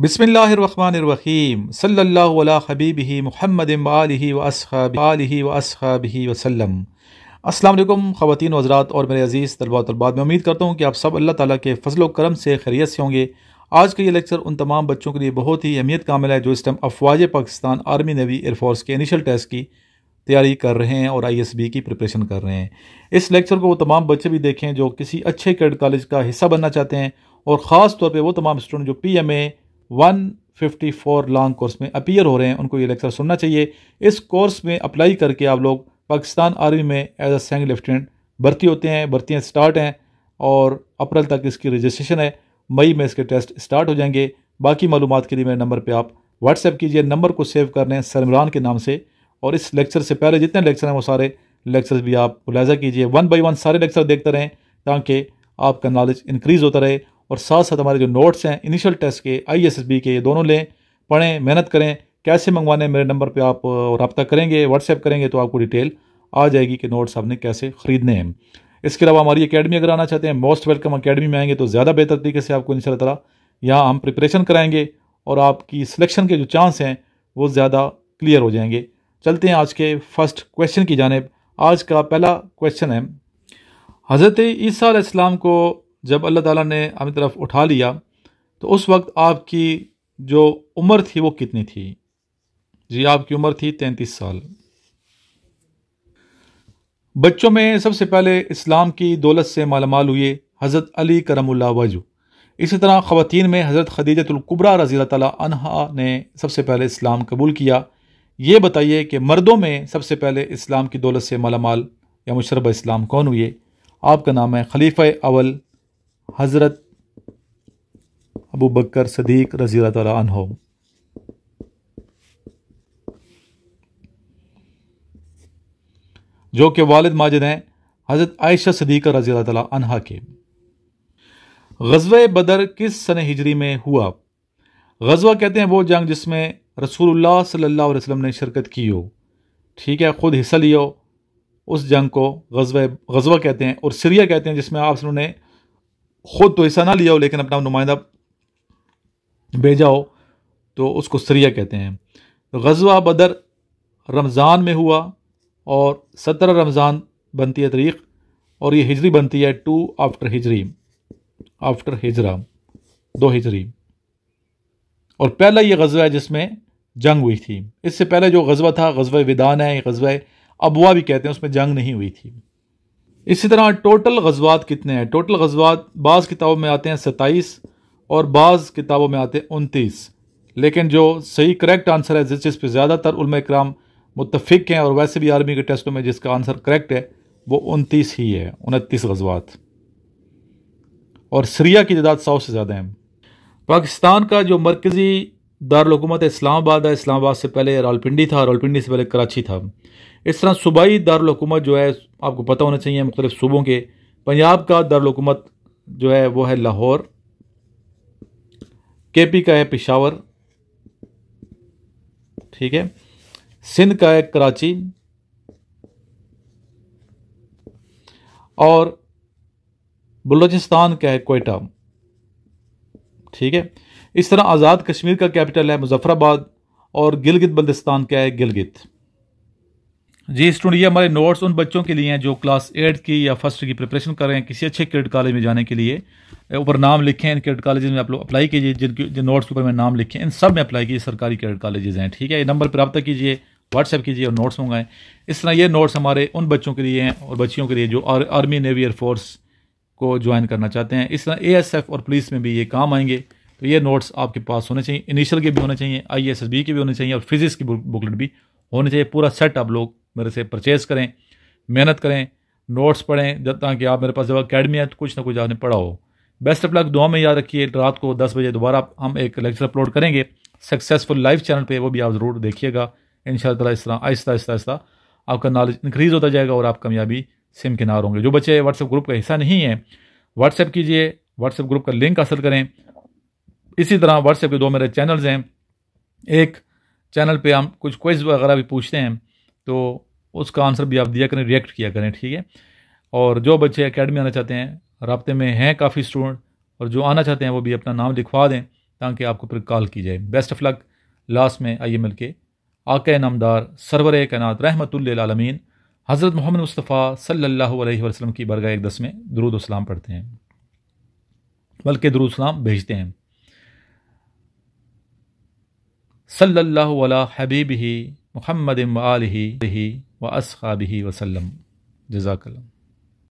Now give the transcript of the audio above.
बिसमीम सल्ला हबीब ही महमद वसहबी वसलम असलम ख़वान हजरात और मेरे अज़ीज़ तलबा तलबात में उम्मीद करता हूँ कि आप सब अल्लाह ताला के फजल करम से खैरियत से होंगे आज का ये लेक्चर उन तमाम बच्चों के लिए बहुत ही अहमियत कामिल है जो इस टाइम अफवाज पाकिस्तान आर्मी नेवी एयरफोर्स के इनिशियल टेस्ट की तैयारी कर रहे हैं और आईएसबी की प्रिपरेशन कर रहे हैं इस लेक्चर को वो तमाम बच्चे भी देखें जो किसी अच्छे कैड कॉलेज का हिस्सा बनना चाहते हैं और ख़ास तौर पर वो तमाम स्टूडेंट जो P M A 154 long course में अपीयर हो रहे हैं उनको ये लेक्चर सुनना चाहिए इस कोर्स में अप्लाई करके आप लोग पाकिस्तान आर्मी में एज अ सेंग लेफ्टिनेंट भर्ती होते हैं भर्तियाँ स्टार्ट हैं और अप्रैल तक इसकी रजिस्ट्रेशन है मई में इसके टेस्ट स्टार्ट हो जाएंगे बाकी मालूम के लिए मेरे नंबर पर आप व्हाट्सएप कीजिए नंबर को सेव कर लें सरमरान के नाम से और इस लेक्चर से पहले जितने लेक्चर हैं वो सारे लेक्चर्स भी आप मुलाजा कीजिए वन बाई वन सारे लेक्चर देखते रहें ताकि आपका नॉलेज इंक्रीज़ होता रहे और साथ साथ हमारे जो नोट्स हैं इनिशियल टेस्ट के आई के ये दोनों लें पढ़ें मेहनत करें कैसे मंगवाने मेरे नंबर पे आप रबता करेंगे व्हाट्सएप करेंगे तो आपको डिटेल आ जाएगी कि नोट्स आपने कैसे ख़रीदने हैं इसके अलावा हमारी अकेडमी अगर आना चाहते हैं मोस्ट वेलकम अकेडमी में आएंगे तो ज़्यादा बेहतर तरीके से आपको इन शाला यहाँ हम प्रिपरेशन कराएंगे और आपकी सिलेक्शन के जो चांस हैं वो ज़्यादा क्लियर हो जाएंगे चलते हैं आज के फर्स्ट क्वेश्चन की जानब आज का पहला क्वेश्चन है हज़रत ईसा इस्लाम को जब अल्लाह ताला ने अपनी तरफ उठा लिया तो उस वक्त आपकी जो उम्र थी वो कितनी थी जी आपकी उम्र थी तैंतीस साल बच्चों में सबसे पहले इस्लाम की दौलत से मालामाल हुए हज़रत अली करमुल्ला वजू इसी तरह ख़वान में हज़रत खदीजतुल्कुबरा रज़ी तहा ने सबसे पहले इस्लाम कबूल किया ये बताइए कि मर्दों में सबसे पहले इस्लाम की दौलत से मालामाल या मुशरब इस्लाम कौन हुए आपका नाम है खलीफ़ अवल हज़रत अबू बकर सदीक रज़ी तह जो कि वालद माजिद हैं हज़रत आयशा सदीक रज़ी तहा के गजव बदर किस सन हिजरी में हुआ गजवा कहते हैं वो जंग जिसमें रसूलुल्लाह सल्लल्लाहु अलैहि वसल्लम ने शिरकत की हो ठीक है ख़ुद हिस्सा लियो उस जंग को गजव गजवा कहते हैं और सीरिया कहते हैं जिसमें आप ने खुद तो हिस्सा ना लिया हो लेकिन अपना नुमाइंदा भेजा हो तो उसको सरिया कहते हैं गजवा बदर रमज़ान में हुआ और सत्रह रमज़ान बनती है तरीक़ और ये हिजरी बनती है two after Hijri after Hijra दो हिजरी और पहला ये गजवा है जिसमें जंग हुई थी इससे पहले जो गजवा था गजवा विदान है गजवा अबुआ भी कहते हैं उसमें जंग नहीं हुई थी इसी तरह टोटल गजवात कितने हैं टोटल गजवात बाज़ किताबों में आते हैं सत्ताईस और बाज़ किताबों में आते हैं उनतीस लेकिन जो सही करेक्ट आंसर है जिस चीज़ पर ज़्यादातर उलम कराम मुतफिक हैं और वैसे भी आर्मी के टेस्टों में जिसका आंसर करेक्ट है वो उनतीस ही है उनतीस गजवात और सीरिया की तदाद सौ से ज़्यादा है पाकिस्तान का जो मरकज़ी दारकूमत इस्लामाबाद है इस्लामाबाद से पहले रालपिंडी था रालपिंडी से पहले कराची था इस तरह सूबाई दारकूमत जो है आपको पता होना चाहिए मुख्तलिफ सूबों के पंजाब का दारकूमत जो है वो है लाहौर के पी का है पिशावर ठीक है सिंध का है कराची और बलूचिस्तान का है कोयटा ठीक है इस तरह आज़ाद कश्मीर का कैपिटल है मुजफ्फराबाद और गिलगित बल्दिस्तान क्या है गिलगित जी स्टूडेंट ये हमारे नोट्स उन बच्चों के लिए हैं जो क्लास एट की या फर्स्ट की प्रिपरेशन कर रहे हैं किसी अच्छे क्रेडिट कॉलेज में जाने के लिए ऊपर नाम लिखें इन क्रेडिट कॉलेज में आप लोग अप्लाई कीजिए जिनके जिन नोट्स के ऊपर मैं नाम लिखें इन सब में अप्लाई कीजिए सरकारी क्रेडिट कॉलेजेज़ हैं ठीक है ये नंबर पर रब्ता कीजिए व्हाट्सएप कीजिए और नोट्स मंगाएं इस तरह ये नोट्स हमारे उन बच्चों के लिए हैं और बच्चियों के लिए जो आर्मी नेवी एयरफोर्स को ज्वाइन करना चाहते हैं इस तरह ए और पुलिस में भी ये काम आएंगे तो ये नोट्स आपके पास होने चाहिए इनिशियल के भी होने चाहिए आई एस एस बी के भी होने चाहिए और फिजिक्स की बुकलेट भी होनी चाहिए पूरा सेट आप लोग मेरे से परचेज़ करें मेहनत करें नोट्स पढ़ें जब ताकि आप मेरे पास जब अकेडमी है तो कुछ ना कुछ आपने पढ़ा हो बेस्ट ऑफ लक दुआ में याद रखिए रात को दस बजे दोबारा हम एक लेक्चर अपलोड करेंगे सक्सेसफुल लाइव चैनल पर वो भी आप ज़रूर देखिएगा इन शाला इस तरह आहिस्ता आहिस्ता आहिस्ता आपका नॉलेज इंक्रीज़ होता जाएगा और आप कामयाबी सिम किनार होंगे जो बच्चे व्हाट्सएप ग्रुप का हिस्सा नहीं है व्हाट्सएप कीजिए व्हाट्सएप ग्रुप का लिंक हासिल करें इसी तरह व्हाट्सएप के दो मेरे चैनल्स हैं एक चैनल पे हम कुछ क्वेज वगैरह भी पूछते हैं तो उसका आंसर भी आप दिया करें रिएक्ट किया करें ठीक है और जो बच्चे अकेडमी आना चाहते हैं रबते में हैं काफ़ी स्टूडेंट और जो आना चाहते हैं वो भी अपना नाम लिखवा दें ताकि आपको फिर कॉल की जाए बेस्ट ऑफ लक लास्ट में आइए मिल के आक नामदार सरवर कैनात रहमतमीन हज़रत मोहम्मद मुस्तफ़ा सल्लल्लाहु अलैहि वसल्लम की बरगाह एक दस में दरूद सलाम पढ़ते हैं बल्कि दरूद सलाम भेजते हैं صلى الله على حبيبه محمد وآله وأصحابه وسلم جزاك الله